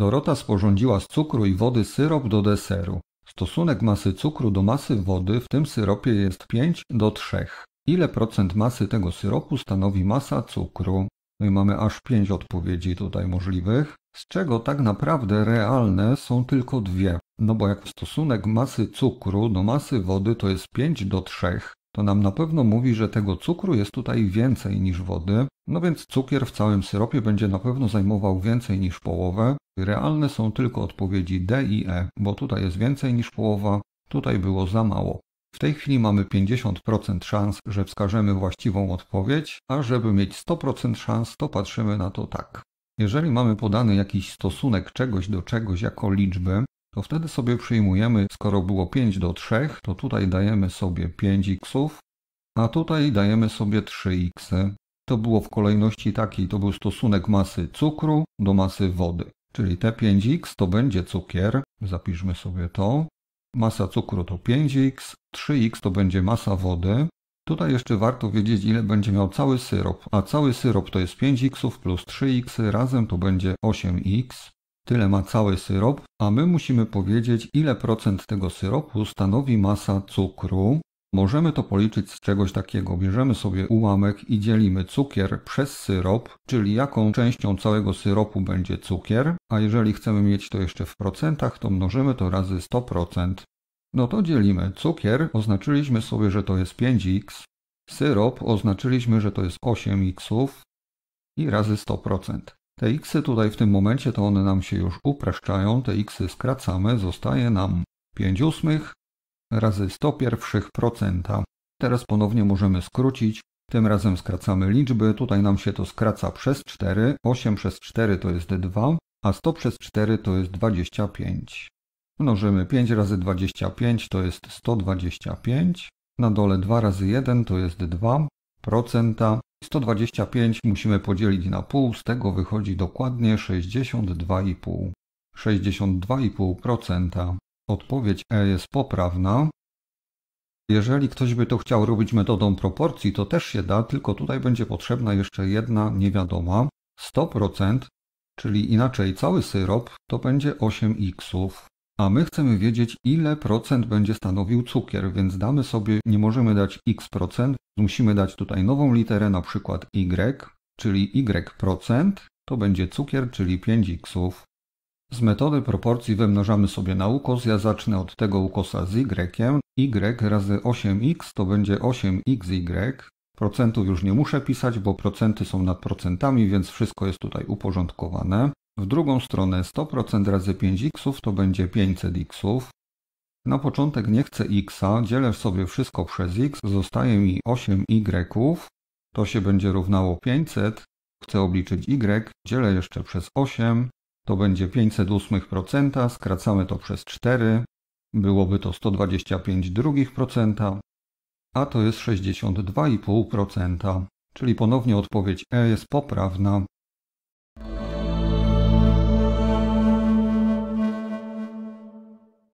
Dorota sporządziła z cukru i wody syrop do deseru. Stosunek masy cukru do masy wody w tym syropie jest 5 do 3. Ile procent masy tego syropu stanowi masa cukru? My no mamy aż 5 odpowiedzi tutaj możliwych, z czego tak naprawdę realne są tylko dwie. No bo jak stosunek masy cukru do masy wody to jest 5 do 3, to nam na pewno mówi, że tego cukru jest tutaj więcej niż wody, no więc cukier w całym syropie będzie na pewno zajmował więcej niż połowę. Realne są tylko odpowiedzi D i E, bo tutaj jest więcej niż połowa, tutaj było za mało. W tej chwili mamy 50% szans, że wskażemy właściwą odpowiedź, a żeby mieć 100% szans, to patrzymy na to tak. Jeżeli mamy podany jakiś stosunek czegoś do czegoś jako liczby, to wtedy sobie przyjmujemy, skoro było 5 do 3, to tutaj dajemy sobie 5x, a tutaj dajemy sobie 3x. To było w kolejności takiej, to był stosunek masy cukru do masy wody. Czyli te 5x to będzie cukier, zapiszmy sobie to. Masa cukru to 5x, 3x to będzie masa wody. Tutaj jeszcze warto wiedzieć ile będzie miał cały syrop, a cały syrop to jest 5x plus 3x, razem to będzie 8x. Tyle ma cały syrop, a my musimy powiedzieć, ile procent tego syropu stanowi masa cukru. Możemy to policzyć z czegoś takiego. Bierzemy sobie ułamek i dzielimy cukier przez syrop, czyli jaką częścią całego syropu będzie cukier, a jeżeli chcemy mieć to jeszcze w procentach, to mnożymy to razy 100%. No to dzielimy. Cukier oznaczyliśmy sobie, że to jest 5x, syrop oznaczyliśmy, że to jest 8x i razy 100%. Te xy tutaj w tym momencie to one nam się już upraszczają, te xy skracamy, zostaje nam 5 ósmych razy 101%. Teraz ponownie możemy skrócić, tym razem skracamy liczby, tutaj nam się to skraca przez 4, 8 przez 4 to jest 2, a 100 przez 4 to jest 25. Mnożymy 5 razy 25 to jest 125, na dole 2 razy 1 to jest 2, 125 musimy podzielić na pół, z tego wychodzi dokładnie 62,5. 62,5%. Odpowiedź E jest poprawna. Jeżeli ktoś by to chciał robić metodą proporcji, to też się da, tylko tutaj będzie potrzebna jeszcze jedna niewiadoma. 100%, czyli inaczej cały syrop, to będzie 8x a my chcemy wiedzieć, ile procent będzie stanowił cukier, więc damy sobie, nie możemy dać x procent, musimy dać tutaj nową literę, na przykład y, czyli y procent, to będzie cukier, czyli 5x. Z metody proporcji wymnożamy sobie na ukos, ja zacznę od tego ukosa z y, y razy 8x to będzie 8xy, procentów już nie muszę pisać, bo procenty są nad procentami, więc wszystko jest tutaj uporządkowane. W drugą stronę 100% razy 5x to będzie 500x. Na początek nie chcę x'a, dzielę sobie wszystko przez x, zostaje mi 8y, to się będzie równało 500, chcę obliczyć y, dzielę jeszcze przez 8, to będzie 508%, skracamy to przez 4, byłoby to 125 drugich procenta, a to jest 62,5%, czyli ponownie odpowiedź E jest poprawna.